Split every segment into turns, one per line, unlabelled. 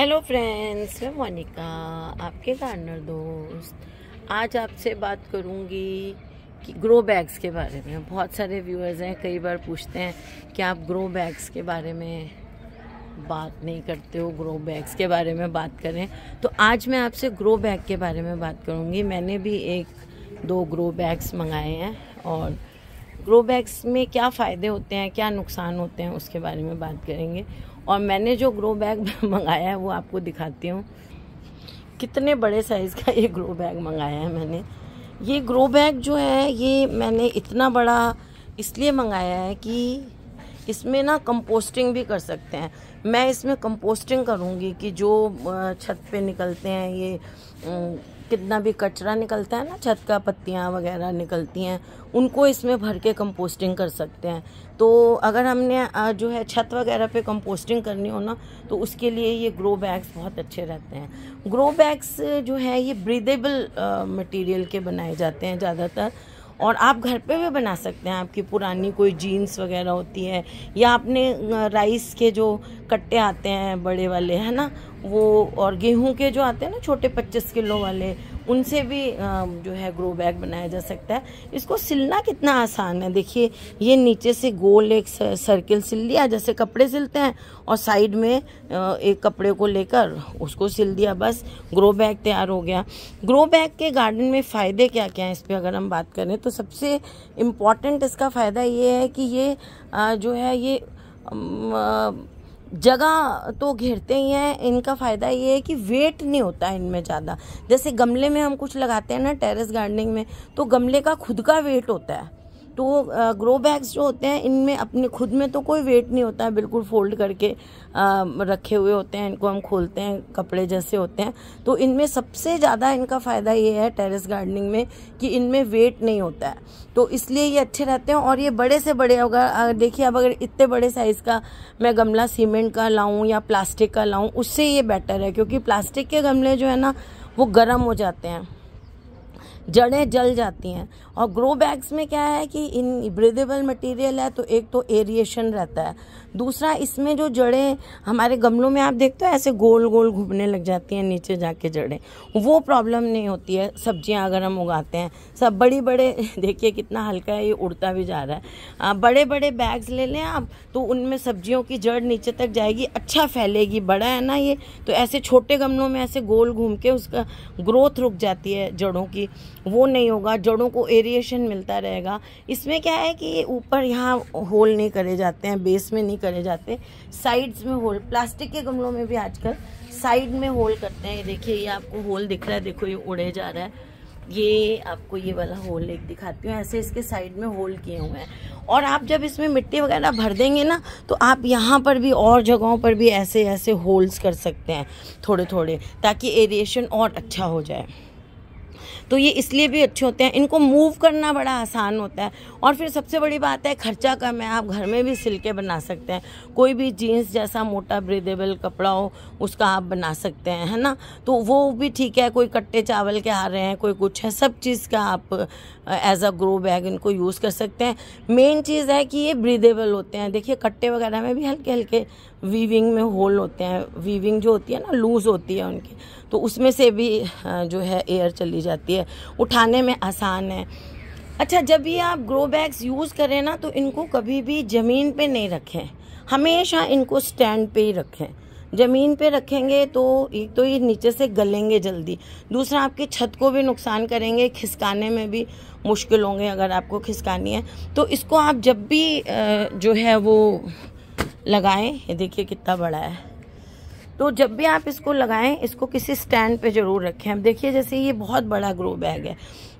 hello friends मैं मोनिका आपके gardener दोस्त आज आपसे बात करूंगी कि ग्रो बैग्स के बारे में बहुत सारे व्यूअर्स हैं कई बार पूछते हैं कि आप ग्रो बैग्स के बारे में बात नहीं करते हो ग्रो बैग्स के बारे में बात करें तो आज मैं आपसे ग्रो बैग के बारे में बात करूंगी मैंने भी एक दो ग्रो बैग्स मंगाए हैं और ग्रो बैग्स में क्या फ़ायदे होते हैं क्या नुकसान होते हैं उसके बारे में बात करेंगे और मैंने जो ग्रो बैग मंगाया है वो आपको दिखाती हूँ कितने बड़े साइज़ का ये ग्रो बैग मंगाया है मैंने ये ग्रो बैग जो है ये मैंने इतना बड़ा इसलिए मंगाया है कि इसमें ना कंपोस्टिंग भी कर सकते हैं मैं इसमें कंपोस्टिंग करूँगी कि जो छत पे निकलते हैं ये कितना भी कचरा निकलता है ना छत का पत्तियाँ वगैरह निकलती हैं उनको इसमें भर के कंपोस्टिंग कर सकते हैं तो अगर हमने जो है छत वगैरह पे कंपोस्टिंग करनी हो ना तो उसके लिए ये ग्रो बैग्स बहुत अच्छे रहते हैं ग्रो बैग्स जो है ये ब्रीदेबल मटेरियल के बनाए जाते हैं ज़्यादातर और आप घर पे भी बना सकते हैं आपकी पुरानी कोई जीन्स वगैरह होती है या आपने राइस के जो कट्टे आते हैं बड़े वाले है ना वो और गेहूं के जो आते हैं ना छोटे पच्चीस किलो वाले उनसे भी जो है ग्रो बैग बनाया जा सकता है इसको सिलना कितना आसान है देखिए ये नीचे से गोल एक सर्किल सिल लिया जैसे कपड़े सिलते हैं और साइड में एक कपड़े को लेकर उसको सिल दिया बस ग्रो बैग तैयार हो गया ग्रो बैग के गार्डन में फ़ायदे क्या क्या हैं इस पर अगर हम बात करें तो सबसे इम्पॉर्टेंट इसका फ़ायदा ये है कि ये जो है ये जगह तो घेरते ही हैं इनका फ़ायदा ये है कि वेट नहीं होता है इनमें ज़्यादा जैसे गमले में हम कुछ लगाते हैं ना टेरेस गार्डनिंग में तो गमले का खुद का वेट होता है तो ग्रो बैग्स जो होते हैं इनमें अपने खुद में तो कोई वेट नहीं होता है बिल्कुल फोल्ड करके आ, रखे हुए होते हैं इनको हम खोलते हैं कपड़े जैसे होते हैं तो इनमें सबसे ज़्यादा इनका फ़ायदा ये है टेरेस गार्डनिंग में कि इनमें वेट नहीं होता है तो इसलिए ये अच्छे रहते हैं और ये बड़े से बड़े अगर देखिए अब अगर इतने बड़े साइज़ का मैं गमला सीमेंट का लाऊँ या प्लास्टिक का लाऊँ उससे ये बेटर है क्योंकि प्लास्टिक के गमले जो है ना वो गर्म हो जाते हैं जड़ें जल जाती हैं और ग्रो बैग्स में क्या है कि इन ब्रिदेबल मटेरियल है तो एक तो एरिएशन रहता है दूसरा इसमें जो जड़ें हमारे गमलों में आप देखते हो ऐसे गोल गोल घूमने लग जाती हैं नीचे जाके जड़ें वो प्रॉब्लम नहीं होती है सब्जियां अगर हम उगाते हैं सब बड़ी बड़े देखिए कितना हल्का है ये उड़ता भी जा रहा है बड़े बड़े बैग्स ले लें आप तो उनमें सब्जियों की जड़ नीचे तक जाएगी अच्छा फैलेगी बड़ा है ना ये तो ऐसे छोटे गमलों में ऐसे गोल घूम के उसका ग्रोथ रुक जाती है जड़ों की वो नहीं होगा जड़ों को एरिएशन मिलता रहेगा इसमें क्या है कि ये ऊपर यहाँ होल नहीं करे जाते हैं बेस में नहीं करे जाते साइड्स में होल प्लास्टिक के गमलों में भी आजकल साइड में होल करते हैं देखिए ये आपको होल दिख रहा है देखो ये उड़े जा रहा है ये आपको ये वाला होल एक दिखाती हूँ ऐसे इसके साइड में होल किए हुए हैं और आप जब इसमें मिट्टी वगैरह भर देंगे ना तो आप यहाँ पर भी और जगहों पर भी ऐसे ऐसे होल्स कर सकते हैं थोड़े थोड़े ताकि एरिएशन और अच्छा हो जाए तो ये इसलिए भी अच्छे होते हैं इनको मूव करना बड़ा आसान होता है और फिर सबसे बड़ी बात है खर्चा कम है आप घर में भी सिल के बना सकते हैं कोई भी जीन्स जैसा मोटा ब्रीदेबल कपड़ा हो उसका आप बना सकते हैं है ना तो वो भी ठीक है कोई कट्टे चावल के आ रहे हैं कोई कुछ है सब चीज़ का आप एज अ ग्रो बैग इनको यूज़ कर सकते हैं मेन चीज़ है कि ये ब्रीदेबल होते हैं देखिए कट्टे वगैरह में भी हल्के हल्के वीविंग में होल होते हैं वीविंग जो होती है ना लूज़ होती है उनकी तो उसमें से भी जो है एयर चली जाती है है उठाने में आसान है अच्छा जब भी आप ग्रो बैग्स यूज़ करें ना तो इनको कभी भी ज़मीन पे नहीं रखें हमेशा इनको स्टैंड पे ही रखें ज़मीन पे रखेंगे तो एक तो ये नीचे से गलेंगे जल्दी दूसरा आपकी छत को भी नुकसान करेंगे खिसकाने में भी मुश्किल होंगे अगर आपको खिसकानी है तो इसको आप जब भी जो है वो लगाएं ये देखिए कितना बड़ा है तो जब भी आप इसको लगाएं इसको किसी स्टैंड पे ज़रूर रखें अब देखिए जैसे ये बहुत बड़ा ग्रो बैग है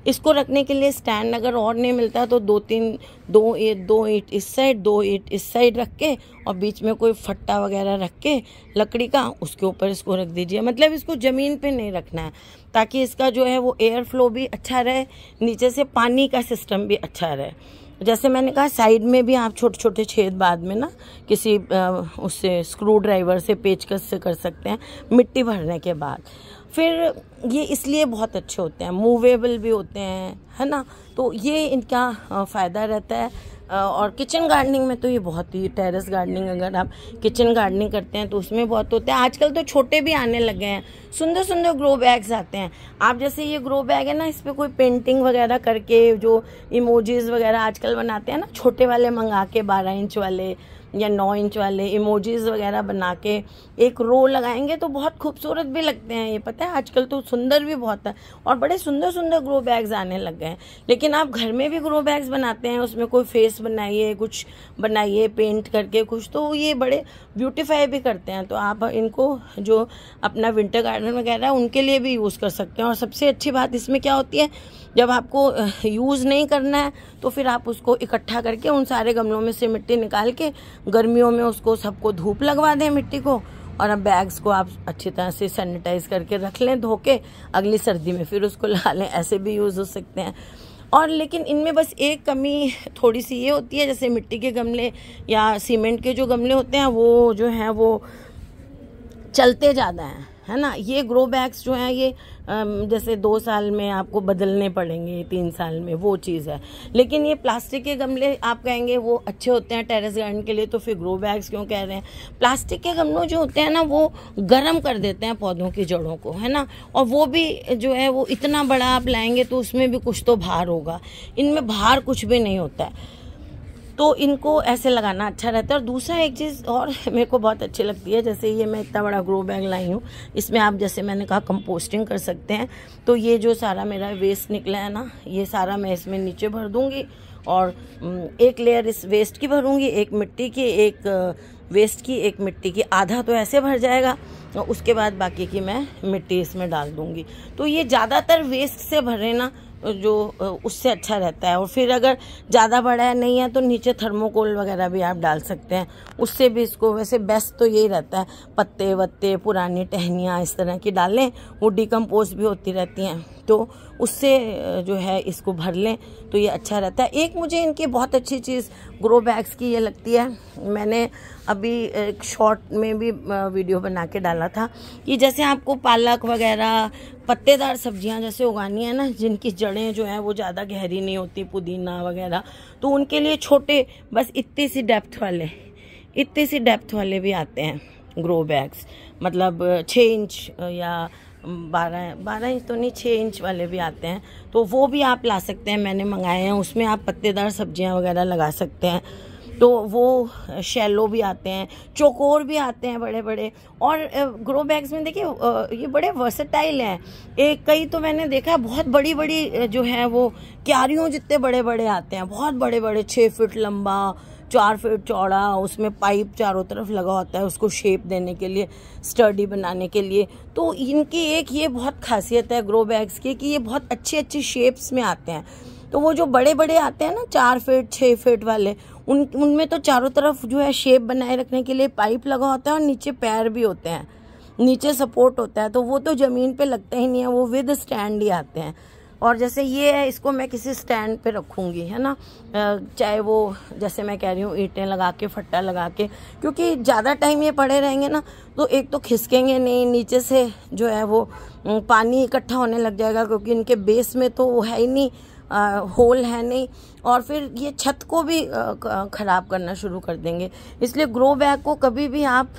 इसको रखने के लिए स्टैंड अगर और नहीं मिलता तो दो तीन दो ईट दो ईट इस साइड दो ईट इस साइड रख के और बीच में कोई फट्टा वगैरह रख के लकड़ी का उसके ऊपर इसको रख दीजिए मतलब इसको ज़मीन पे नहीं रखना है ताकि इसका जो है वो एयर फ्लो भी अच्छा रहे नीचे से पानी का सिस्टम भी अच्छा रहे जैसे मैंने कहा साइड में भी आप छोटे छोटे छेद बाद में ना किसी उससे स्क्रू ड्राइवर से पेचकस से कर सकते हैं मिट्टी भरने के बाद फिर ये इसलिए बहुत अच्छे होते हैं मूवेबल भी होते हैं है ना तो ये इनका फ़ायदा रहता है और किचन गार्डनिंग में तो ये बहुत ही टेरेस गार्डनिंग अगर आप किचन गार्डनिंग करते हैं तो उसमें बहुत होते हैं आजकल तो छोटे भी आने लगे हैं सुंदर सुंदर ग्रो बैग्स आते हैं आप जैसे ये ग्रो बैग है ना इस पर कोई पेंटिंग वगैरह करके जो इमोजीज वगैरह आजकल बनाते हैं ना छोटे वाले मंगा के बारह इंच वाले या नौ इंच वाले इमोजीज वगैरह बना के एक रो लगाएंगे तो बहुत खूबसूरत भी लगते हैं ये पता है आजकल तो सुंदर भी बहुत है और बड़े सुंदर सुंदर ग्रो बैग्स आने लग गए हैं लेकिन आप घर में भी ग्रो बैग्स बनाते हैं उसमें कोई फेस बनाइए कुछ बनाइए पेंट करके कुछ तो ये बड़े ब्यूटिफाई भी करते हैं तो आप इनको जो अपना विंटर गार्डन वगैरह उनके लिए भी यूज़ कर सकते हैं और सबसे अच्छी बात इसमें क्या होती है जब आपको यूज़ नहीं करना है तो फिर आप उसको इकट्ठा करके उन सारे गमलों में से मिट्टी निकाल के गर्मियों में उसको सबको धूप लगवा दें मिट्टी को और अब बैग्स को आप अच्छी तरह से सैनिटाइज करके रख लें धो के अगली सर्दी में फिर उसको ला लें ऐसे भी यूज़ हो सकते हैं और लेकिन इनमें बस एक कमी थोड़ी सी ये होती है जैसे मिट्टी के गमले या सीमेंट के जो गमले होते हैं वो जो हैं वो चलते ज़्यादा हैं है ना ये ग्रो बैग्स जो हैं ये जैसे दो साल में आपको बदलने पड़ेंगे तीन साल में वो चीज़ है लेकिन ये प्लास्टिक के गमले आप कहेंगे वो अच्छे होते हैं टेरेस गार्डन के लिए तो फिर ग्रो बैग्स क्यों कह रहे हैं प्लास्टिक के गमलों जो होते हैं ना वो गर्म कर देते हैं पौधों की जड़ों को है ना और वो भी जो है वो इतना बड़ा आप लाएंगे तो उसमें भी कुछ तो भार होगा इनमें भार कुछ भी नहीं होता है तो इनको ऐसे लगाना अच्छा रहता है और दूसरा एक चीज़ और मेरे को बहुत अच्छी लगती है जैसे ये मैं इतना बड़ा ग्रो बैग लाई हूँ इसमें आप जैसे मैंने कहा कंपोस्टिंग कर सकते हैं तो ये जो सारा मेरा वेस्ट निकला है ना ये सारा मैं इसमें नीचे भर दूँगी और एक लेयर इस वेस्ट की भरूँगी एक मिट्टी की एक वेस्ट की एक मिट्टी की आधा तो ऐसे भर जाएगा उसके बाद बाकी की मैं मिट्टी इसमें डाल दूँगी तो ये ज़्यादातर वेस्ट से भरे ना जो उससे अच्छा रहता है और फिर अगर ज़्यादा बड़ा है नहीं है तो नीचे थर्मोकोल वगैरह भी आप डाल सकते हैं उससे भी इसको वैसे बेस्ट तो यही रहता है पत्ते वत्ते पुरानी टहनियाँ इस तरह की डालें वो डिकम्पोज भी होती रहती हैं तो उससे जो है इसको भर लें तो ये अच्छा रहता है एक मुझे इनकी बहुत अच्छी चीज़ ग्रो बैग्स की ये लगती है मैंने अभी एक शॉर्ट में भी वीडियो बना के डाला था कि जैसे आपको पालक वगैरह पत्तेदार सब्जियां जैसे उगानी है ना जिनकी जड़ जड़ें जो हैं वो ज़्यादा गहरी नहीं होती पुदीना वगैरह तो उनके लिए छोटे बस इतने सी डेप्थ वाले इतने सी डेप्थ वाले भी आते हैं ग्रो बैग्स मतलब छः इंच या बारह बारह इंच तो नहीं छः इंच वाले भी आते हैं तो वो भी आप ला सकते हैं मैंने मंगाए हैं उसमें आप पत्तेदार सब्जियां वगैरह लगा सकते हैं तो वो शेलो भी आते हैं चोकोर भी आते हैं बड़े बड़े और ग्रो बैग्स में देखिए ये बड़े वर्सेटाइल हैं एक कई तो मैंने देखा है बहुत बड़ी बड़ी जो है वो क्यारियों जितने बड़े बड़े आते हैं बहुत बड़े बड़े छः फिट लंबा चार फिट चौड़ा उसमें पाइप चारों तरफ लगा होता है उसको शेप देने के लिए स्टडी बनाने के लिए तो इनकी एक ये बहुत खासियत है ग्रो बैग्स की कि ये बहुत अच्छे अच्छे शेप्स में आते हैं तो वो जो बड़े बड़े आते हैं ना चार फिट छः फिट वाले उन उनमें तो चारों तरफ जो है शेप बनाए रखने के लिए पाइप लगा होता है और नीचे पैर भी होते हैं नीचे सपोर्ट होता है तो वो तो ज़मीन पे लगता ही नहीं है वो विद स्टैंड ही आते हैं और जैसे ये है इसको मैं किसी स्टैंड पे रखूँगी है ना चाहे वो जैसे मैं कह रही हूँ ईटें लगा के फट्टा लगा के क्योंकि ज़्यादा टाइम ये पड़े रहेंगे ना तो एक तो खिसकेंगे नहीं नीचे से जो है वो पानी इकट्ठा होने लग जाएगा क्योंकि इनके बेस में तो वो है ही नहीं होल है नहीं और फिर ये छत को भी ख़राब करना शुरू कर देंगे इसलिए ग्रो बैग को कभी भी आप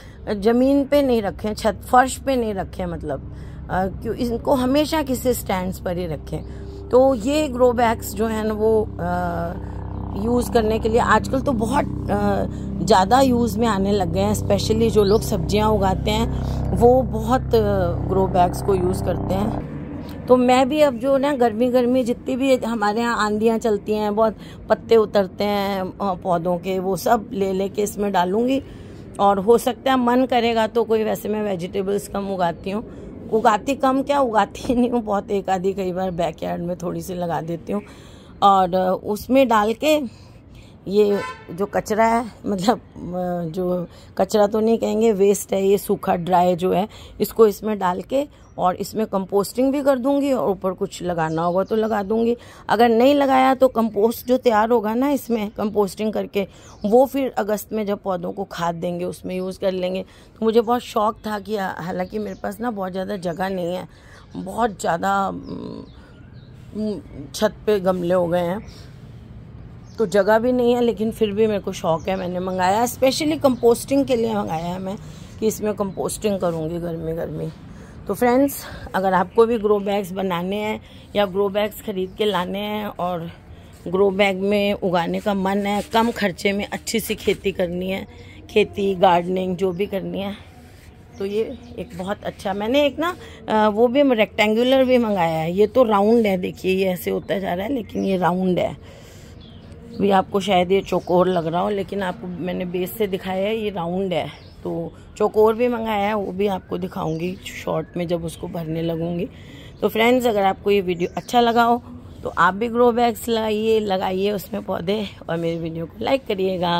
ज़मीन पे नहीं रखें छत फर्श पे नहीं रखें मतलब क्यों इनको हमेशा किसी स्टैंड्स पर ही रखें तो ये ग्रो बैग्स जो हैं वो यूज़ करने के लिए आजकल तो बहुत ज़्यादा यूज़ में आने लग गए हैं स्पेशली जो लोग सब्ज़ियाँ उगाते हैं वो बहुत ग्रो बैग्स को यूज़ करते हैं तो मैं भी अब जो ना गर्मी गर्मी जितनी भी हमारे यहाँ आंधियाँ चलती हैं बहुत पत्ते उतरते हैं पौधों के वो सब ले लेके इसमें डालूँगी और हो सकता है मन करेगा तो कोई वैसे मैं वेजिटेबल्स कम उगाती हूँ उगाती कम क्या उगाती नहीं हूँ बहुत एक आधी कई बार बैकयार्ड में थोड़ी सी लगा देती हूँ और उसमें डाल के ये जो कचरा है मतलब जो कचरा तो नहीं कहेंगे वेस्ट है ये सूखा ड्राई जो है इसको इसमें डाल के और इसमें कंपोस्टिंग भी कर दूंगी और ऊपर कुछ लगाना होगा तो लगा दूंगी अगर नहीं लगाया तो कंपोस्ट जो तैयार होगा ना इसमें कंपोस्टिंग करके वो फिर अगस्त में जब पौधों को खाद देंगे उसमें यूज़ कर लेंगे तो मुझे बहुत शौक था कि हालांकि मेरे पास ना बहुत ज़्यादा जगह नहीं है बहुत ज़्यादा छत पे गमले हो गए हैं तो जगह भी नहीं है लेकिन फिर भी मेरे को शौक है मैंने मंगाया स्पेशली कंपोस्टिंग के लिए मंगाया है मैं कि इसमें कंपोस्टिंग करूँगी गर्मी गर्मी तो फ्रेंड्स अगर आपको भी ग्रो बैग्स बनाने हैं या ग्रो बैग्स ख़रीद के लाने हैं और ग्रो बैग में उगाने का मन है कम खर्चे में अच्छी सी खेती करनी है खेती गार्डनिंग जो भी करनी है तो ये एक बहुत अच्छा मैंने एक ना वो भी रेक्टेंगुलर भी मंगाया है ये तो राउंड है देखिए ये ऐसे होता जा रहा है लेकिन ये राउंड है भी आपको शायद ये चौकोर लग रहा हो लेकिन आपको मैंने बेस से दिखाया है ये राउंड है तो चौकोर भी मंगाया है वो भी आपको दिखाऊंगी शॉर्ट में जब उसको भरने लगूंगी तो फ्रेंड्स अगर आपको ये वीडियो अच्छा लगा हो तो आप भी ग्रो बैग्स लगाइए लगाइए उसमें पौधे और मेरी वीडियो को लाइक करिएगा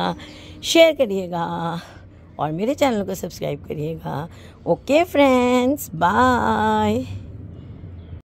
शेयर करिएगा और मेरे चैनल को सब्सक्राइब करिएगा ओके फ्रेंड्स बाय